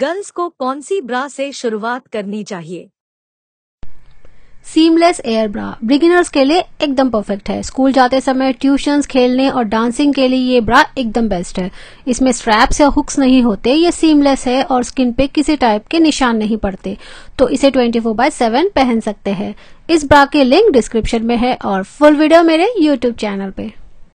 girls को कौन सी ब्रा से शुरुआत करनी चाहिए सीमलेस एयर ब्रा बिगिनर्स के लिए एकदम परफेक्ट है स्कूल जाते समय ट्यूशंस खेलने और डांसिंग के लिए ये ब्रा एकदम बेस्ट है इसमें स्ट्रैप्स या हुक्स नहीं होते ये सीमलेस है और स्किन पे किसी टाइप के निशान नहीं पड़ते तो इसे 24 फोर बाय सेवन पहन सकते हैं इस ब्रा के लिंक डिस्क्रिप्शन में है और फुल वीडियो मेरे यूट्यूब चैनल पे